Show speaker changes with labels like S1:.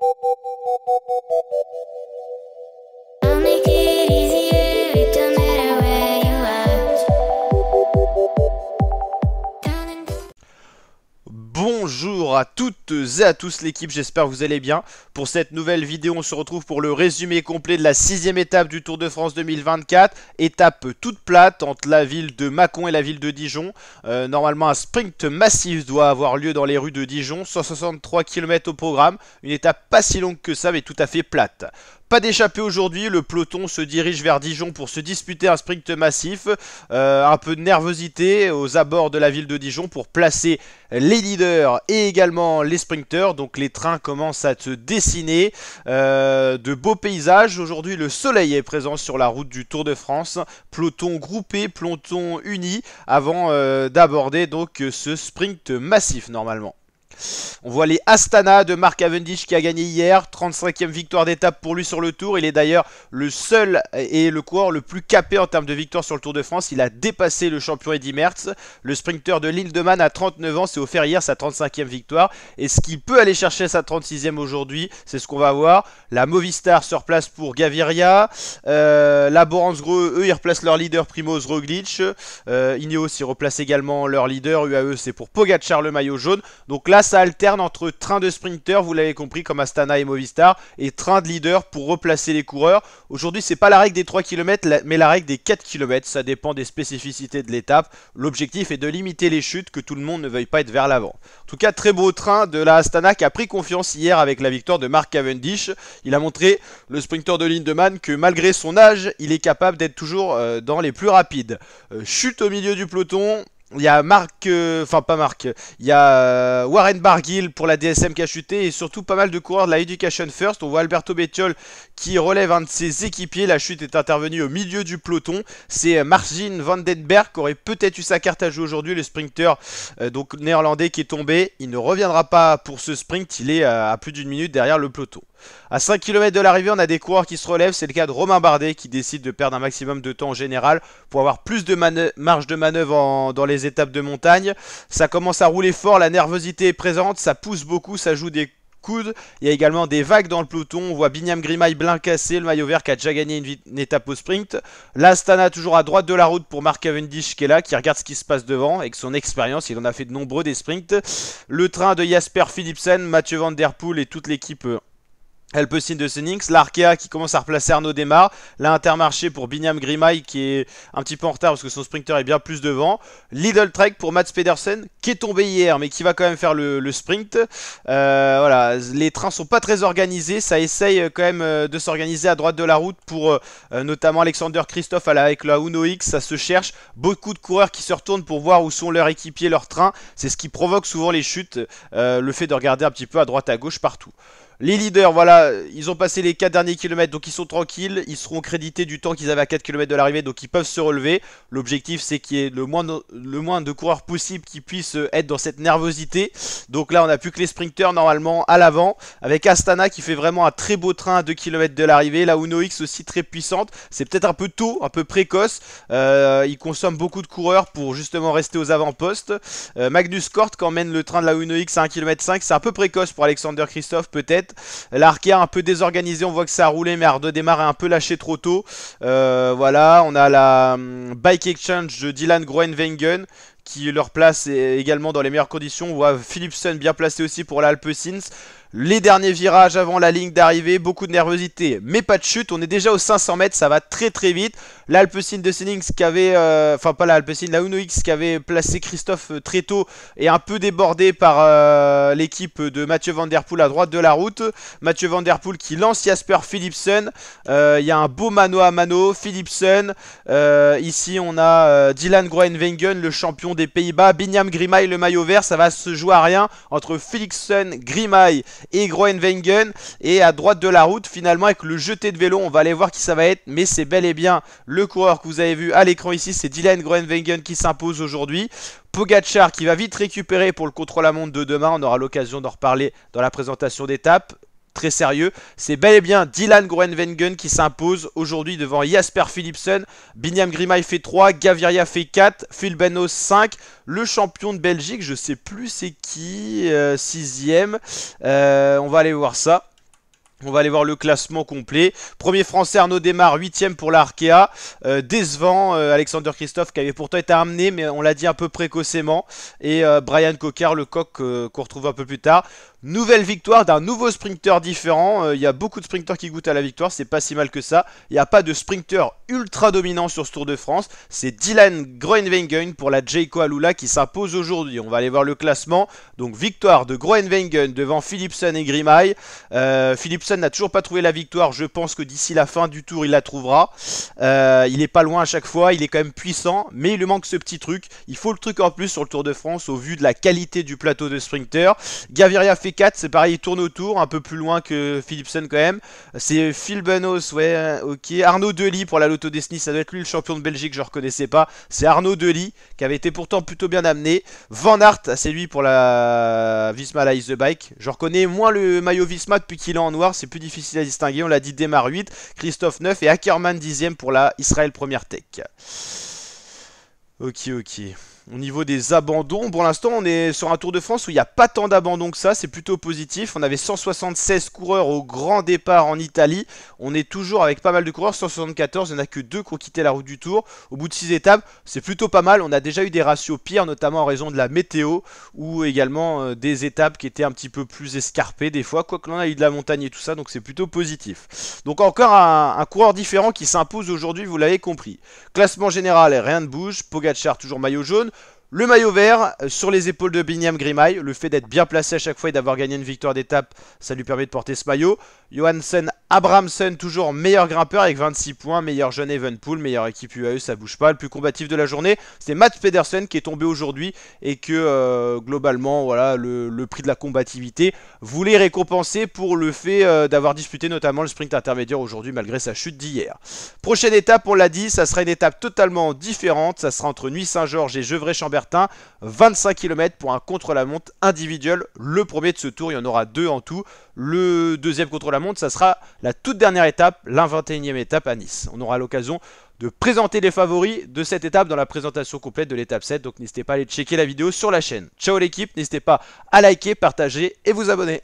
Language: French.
S1: Thank you. Bonjour à toutes et à tous l'équipe, j'espère que vous allez bien. Pour cette nouvelle vidéo, on se retrouve pour le résumé complet de la sixième étape du Tour de France 2024. Étape toute plate entre la ville de Mâcon et la ville de Dijon. Euh, normalement, un sprint massif doit avoir lieu dans les rues de Dijon. 163 km au programme, une étape pas si longue que ça, mais tout à fait plate. Pas d'échappée aujourd'hui, le peloton se dirige vers Dijon pour se disputer un sprint massif. Euh, un peu de nervosité aux abords de la ville de Dijon pour placer les leaders et également les sprinteurs. Donc les trains commencent à se dessiner. Euh, de beaux paysages. Aujourd'hui le soleil est présent sur la route du Tour de France. Peloton groupé, peloton uni avant euh, d'aborder donc ce sprint massif normalement. On voit les Astana de Mark Cavendish qui a gagné hier. 35e victoire d'étape pour lui sur le tour. Il est d'ailleurs le seul et le coureur le plus capé en termes de victoire sur le Tour de France. Il a dépassé le champion Eddy Merckx. Le sprinter de l'île de Man à 39 ans s'est offert hier sa 35e victoire. Et ce qu'il peut aller chercher sa 36e aujourd'hui, c'est ce qu'on va voir. La Movistar se place pour Gaviria. Euh, la Borans eux, ils replacent leur leader Primoz Roglic. Euh, Ineos, ils replacent également leur leader. UAE, c'est pour Pogacar le maillot jaune. Donc là, ça alterne entre train de sprinter, vous l'avez compris, comme Astana et Movistar, et train de leader pour replacer les coureurs. Aujourd'hui, c'est pas la règle des 3 km, mais la règle des 4 km. Ça dépend des spécificités de l'étape. L'objectif est de limiter les chutes, que tout le monde ne veuille pas être vers l'avant. En tout cas, très beau train de la Astana qui a pris confiance hier avec la victoire de Mark Cavendish. Il a montré, le sprinter de Lindemann, que malgré son âge, il est capable d'être toujours euh, dans les plus rapides. Euh, chute au milieu du peloton, il y a Marc, euh, enfin pas Marc, il y a euh, Warren Barguil pour la DSM qui a chuté et surtout pas mal de coureurs de la Education First. On voit Alberto Bettiol qui relève un de ses équipiers. La chute est intervenue au milieu du peloton. C'est euh, Margin Vandenberg qui aurait peut-être eu sa carte à jouer aujourd'hui, le sprinter donc néerlandais qui est tombé. Il ne reviendra pas pour ce sprint, il est à plus d'une minute derrière le peloton. À 5 km de l'arrivée, on a des coureurs qui se relèvent. C'est le cas de Romain Bardet qui décide de perdre un maximum de temps en général pour avoir plus de marge de manœuvre dans les les étapes de montagne. Ça commence à rouler fort, la nervosité est présente, ça pousse beaucoup, ça joue des coudes. Il y a également des vagues dans le peloton. On voit Binyam Grimaille blind cassé, le maillot vert qui a déjà gagné une, étape au sprint. L'Astana toujours à droite de la route pour Mark Cavendish qui est là, qui regarde ce qui se passe devant. Avec son expérience, il en a fait de nombreux des sprints. Le train de Jasper Philipsen, Mathieu Van Der Poel et toute l'équipe euh, signer de Senix, l'Arkea qui commence à replacer Arnaud Demar, l'Intermarché pour Binyam Grimaille qui est un petit peu en retard parce que son sprinter est bien plus devant, Lidl Trek pour Mats Pedersen qui est tombé hier mais qui va quand même faire le, sprint. Euh, voilà, les trains sont pas très organisés, ça essaye euh, quand même euh, de s'organiser à droite de la route pour notamment Alexander Christophe avec la Uno X, ça se cherche, beaucoup de coureurs qui se retournent pour voir où sont leurs équipiers, leurs trains, c'est ce qui provoque souvent les chutes, le fait de regarder un petit peu à droite à gauche partout. Les leaders, voilà, ils ont passé les 4 derniers kilomètres, donc ils sont tranquilles. Ils seront crédités du temps qu'ils avaient à 4 km de l'arrivée, donc ils peuvent se relever. L'objectif, c'est qu'il y ait le moins, de, coureurs possible qui puissent euh, être dans cette nervosité. Donc là, on n'a plus que les sprinteurs normalement, à l'avant. Avec Astana qui fait vraiment un très beau train à 2 km de l'arrivée. La Uno X aussi très puissante. C'est peut-être un peu tôt, un peu précoce. Il euh, ils consomment beaucoup de coureurs pour justement rester aux avant-postes. Euh, Magnus Kort, qui emmène le train de la Uno X à 1 km 5, c'est un peu précoce pour Alexander Christophe, peut-être tête. est un peu désorganisé, on voit que ça a roulé, mais a est un peu lâché trop tôt. Euh, voilà, on a la hum, Bike Exchange de Dylan Groenwegen qui leur place également dans les meilleures conditions. On voit Philipson bien placé aussi pour Sins. Les derniers virages avant la ligne d'arrivée, beaucoup de nervosité, mais pas de chute. On est déjà aux 500 mètres, ça va très très vite. L'alpesine de Sennings qui avait, euh, enfin pas l'Alpecin, la Uno X qui avait placé Christophe euh, très tôt et un peu débordé par euh, l'équipe de Mathieu Van Der Poel à droite de la route. Mathieu Van Der Poel qui lance Jasper Philipsen. Il y a un beau mano à mano, Philipsen. ici on a Dylan Groenwegen, le champion des Pays-Bas. Binyam Grimaille, le maillot vert, ça va se jouer à rien entre Philipsen, Grimaille et Groenwegen Et à droite de la route, finalement, avec le jeté de vélo, on va aller voir qui ça va être. Mais c'est bel et bien le coureur que vous avez vu à l'écran ici, c'est Dylan Groenwegen qui s'impose aujourd'hui. Pogachar qui va vite récupérer pour le contrôle à monde de demain. On aura l'occasion d'en reparler dans la présentation d'étape très sérieux. C'est bel et bien Dylan Groenwengen qui s'impose aujourd'hui devant Jasper Philipsen. Binyam Grimaille fait 3, Gaviria fait 4, Phil Benos 5. Le champion de Belgique, je sais plus c'est qui, 6ème. Euh, euh, on va aller voir ça. On va aller voir le classement complet. Premier français Arnaud Démarre, 8 pour l'Arkea, euh, décevant Alexander Christophe qui avait pourtant été amené, mais on l'a dit un peu précocement. Et Brian Coquard, le coq qu'on retrouve un peu plus tard. Nouvelle victoire d'un nouveau sprinter différent. Euh, il y a beaucoup de sprinters qui goûtent à la victoire, c'est pas si mal que ça. Il n'y a pas de sprinter ultra dominant sur ce Tour de France. C'est Dylan Groenwegen pour la Jayco Alula qui s'impose aujourd'hui. On va aller voir le classement. Donc victoire de Groenwegen devant Philipson et Grimaille. Euh, Philipson n'a toujours pas trouvé la victoire. Je pense que d'ici la fin du tour, il la trouvera. Euh, il est pas loin à chaque fois. Il est quand même puissant, mais il lui manque ce petit truc. Il faut le truc en plus sur le Tour de France au vu de la qualité du plateau de sprinter. Gaviria fait c'est pareil, il tourne autour, un peu plus loin que Philipson quand même. C'est Phil Banos, ouais, euh, ok. Arnaud Deli pour la Lotto Destiny, ça doit être lui le champion de Belgique, je ne reconnaissais pas. C'est Arnaud Deli qui avait été pourtant plutôt bien amené. Van Hart, c'est lui pour la Visma Ice the Bike. Je reconnais moins le maillot Visma depuis qu'il est en noir, c'est plus difficile à distinguer. On l'a dit, Démarre 8, Christophe 9 et Ackerman 10ème pour la Israël Première Tech. Ok, ok. Au niveau des abandons, pour l'instant on est sur un Tour de France où il n'y a pas tant d'abandons que ça, c'est plutôt positif. On avait 176 coureurs au grand départ en Italie, on est toujours avec pas mal de coureurs, 174, il n'y en a que deux qui ont quitté la route du Tour. Au bout de 6 étapes, c'est plutôt pas mal, on a déjà eu des ratios pires, notamment en raison de la météo, ou également euh, des étapes qui étaient un petit peu plus escarpées des fois, quoique l'on a eu de la montagne et tout ça, donc c'est plutôt positif. Donc encore un, un coureur différent qui s'impose aujourd'hui, vous l'avez compris. Classement général, rien ne bouge, Pogachar toujours maillot jaune, le maillot vert euh, sur les épaules de Binyam Grimaille, le fait d'être bien placé à chaque fois et d'avoir gagné une victoire d'étape, ça lui permet de porter ce maillot. Johansen Abramson, toujours meilleur grimpeur avec 26 points, meilleur jeune Evenpool, meilleure équipe UAE, ça bouge pas. Le plus combatif de la journée, c'est Matt Pedersen qui est tombé aujourd'hui et que euh, globalement, voilà, le, prix de la combativité voulait récompenser pour le fait euh, d'avoir disputé notamment le sprint intermédiaire aujourd'hui malgré sa chute d'hier. Prochaine étape, on l'a dit, ça sera une étape totalement différente. Ça sera entre Nuit-Saint-Georges et Gevrey-Chambertin, 25 km pour un contre-la-montre individuel. Le premier de ce tour, il y en aura deux en tout. Le deuxième contre-la-montre, ça sera la toute dernière étape, la 21e étape à Nice. On aura l'occasion de présenter les favoris de cette étape dans la présentation complète de l'étape 7. Donc n'hésitez pas à aller checker la vidéo sur la chaîne. Ciao l'équipe, n'hésitez pas à liker, partager et vous abonner.